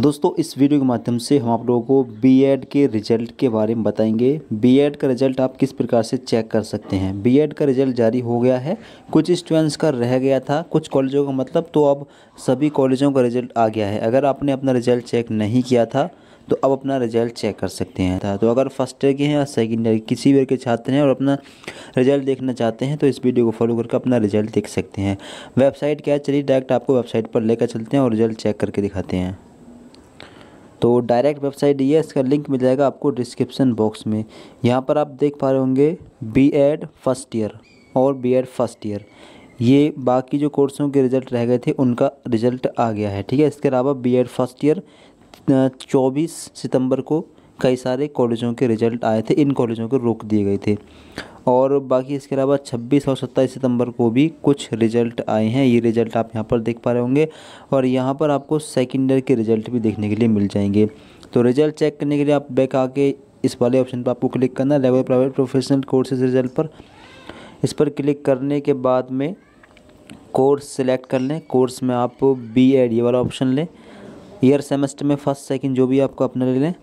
दोस्तों इस वीडियो के माध्यम से हम आप लोगों को बीएड के रिजल्ट के बारे में बताएंगे बीएड का रिजल्ट आप किस प्रकार से चेक कर सकते हैं बीएड का रिजल्ट जारी हो गया है कुछ स्टूडेंट्स का रह गया था कुछ कॉलेजों का मतलब तो अब सभी कॉलेजों का रिजल्ट आ गया है अगर आपने अपना रिजल्ट चेक नहीं किया था तो अब अपना रिजल्ट चेक कर सकते हैं तो अगर फर्स्ट ईयर के हैं या सेकेंड ईयर किसी ईयर के छात्र हैं और अपना रिजल्ट देखना चाहते हैं तो इस वीडियो को फॉलो करके अपना रिजल्ट देख सकते हैं वेबसाइट क्या है चलिए डायरेक्ट आपको वेबसाइट पर लेकर चलते हैं और रिजल्ट चेक करके दिखाते हैं तो डायरेक्ट वेबसाइट ये इसका लिंक मिल जाएगा आपको डिस्क्रिप्शन बॉक्स में यहाँ पर आप देख पा रहे होंगे बी एड फर्स्ट ईयर और बी एड फर्स्ट ईयर ये बाकी जो कोर्सों के रिज़ल्ट रह गए थे उनका रिज़ल्ट आ गया है ठीक है इसके अलावा बी एड फर्स्ट ईयर चौबीस सितंबर को कई सारे कॉलेजों के रिजल्ट आए थे इन कॉलेजों को रोक दिए गए थे और बाकी इसके अलावा 26 और 27 सितंबर को भी कुछ रिजल्ट आए हैं ये रिजल्ट आप यहाँ पर देख पा रहे होंगे और यहाँ पर आपको सेकेंड ईयर के रिजल्ट भी देखने के लिए मिल जाएंगे तो रिजल्ट चेक करने के लिए आप बैक आके इस वाले ऑप्शन पर आपको क्लिक करना level private professional courses result पर इस पर क्लिक करने के बाद में कोर्स सेलेक्ट कर लें कोर्स में आप बी एड ये वाला ऑप्शन लें ईयर सेमेस्टर में फर्स्ट सेकेंड जो भी आपको अपना ले लें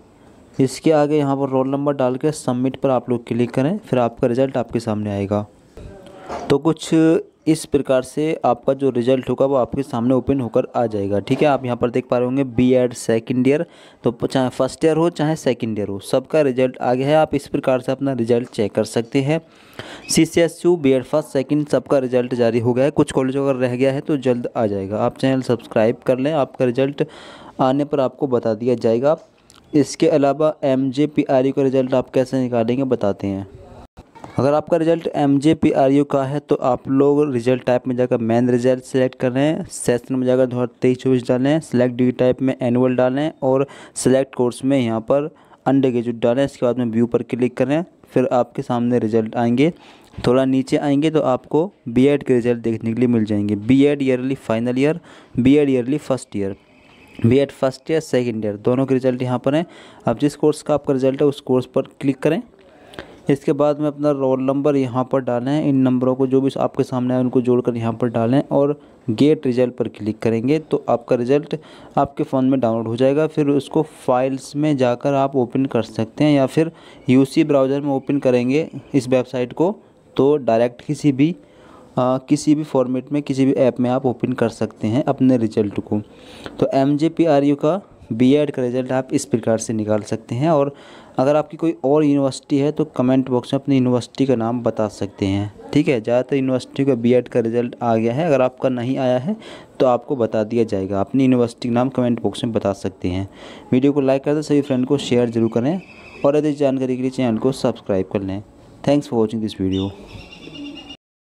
इसके आगे यहाँ पर रोल नंबर डाल के सबमिट पर आप लोग क्लिक करें फिर आपका रिज़ल्ट आपके सामने आएगा तो कुछ इस प्रकार से आपका जो रिज़ल्ट होगा वो आपके सामने ओपन होकर आ जाएगा ठीक है आप यहाँ पर देख पा रहे होंगे बी एड सेकेंड ईयर तो चाहे फर्स्ट ईयर हो चाहे सेकेंड ईयर हो सबका रिज़ल्ट आ गया है आप इस प्रकार से अपना रिज़ल्ट चेक कर सकते हैं C C S U B Ed first second सबका रिज़ल्ट जारी हो गया है कुछ कॉलेजों अगर रह गया है तो जल्द आ जाएगा आप चैनल सब्सक्राइब कर लें आपका रिज़ल्ट आने पर आपको बता दिया जाएगा इसके अलावा M J P R U का रिज़ल्ट आप कैसे निकालेंगे बताते हैं अगर आपका result M J P R U का है तो आप लोग रिज़ल्ट टाइप में जाकर मेन रिज़ल्ट सेलेक्ट करें सेशन में जाकर दो हज़ार तेईस चौबीस डालें सेलेक्ट डिग्री टाइप में एनुअल डालें और सेलेक्ट कोर्स में यहाँ पर अंडर ग्रेजुएट डालें इसके बाद में व्यू पर क्लिक करें फिर आपके सामने रिज़ल्ट आएंगे थोड़ा नीचे आएंगे तो आपको बीएड के रिज़ल्ट देखने के लिए मिल जाएंगे B Ed yearly final year B Ed yearly first year B Ed first year second year दोनों के रिजल्ट यहाँ पर हैं अब जिस कोर्स का आपका रिजल्ट है उस कोर्स पर क्लिक करें इसके बाद में अपना रोल नंबर यहाँ पर डालें इन नंबरों को जो भी आपके सामने आए उनको जोड़कर यहाँ पर डालें और गेट रिजल्ट पर क्लिक करेंगे तो आपका रिजल्ट आपके फ़ोन में डाउनलोड हो जाएगा फिर उसको फाइल्स में जाकर आप ओपन कर सकते हैं या फिर यूसी ब्राउज़र में ओपन करेंगे इस वेबसाइट को तो डायरेक्ट किसी भी आ, किसी भी फॉर्मेट में किसी भी ऐप में आप ओपन कर सकते हैं अपने रिजल्ट को तो M J P R U का बी एड का रिज़ल्ट आप इस प्रकार से निकाल सकते हैं और अगर आपकी कोई और यूनिवर्सिटी है तो कमेंट बॉक्स में अपनी यूनिवर्सिटी का नाम बता सकते हैं ठीक है ज़्यादातर यूनिवर्सिटी का बी एड का रिज़ल्ट आ गया है अगर आपका नहीं आया है तो आपको बता दिया जाएगा अपनी यूनिवर्सिटी का नाम कमेंट बॉक्स में बता सकते हैं वीडियो को लाइक कर दें सभी फ्रेंड को शेयर जरूर करें और अधिक जानकारी के लिए चैनल को सब्सक्राइब कर लें thanks for watching this video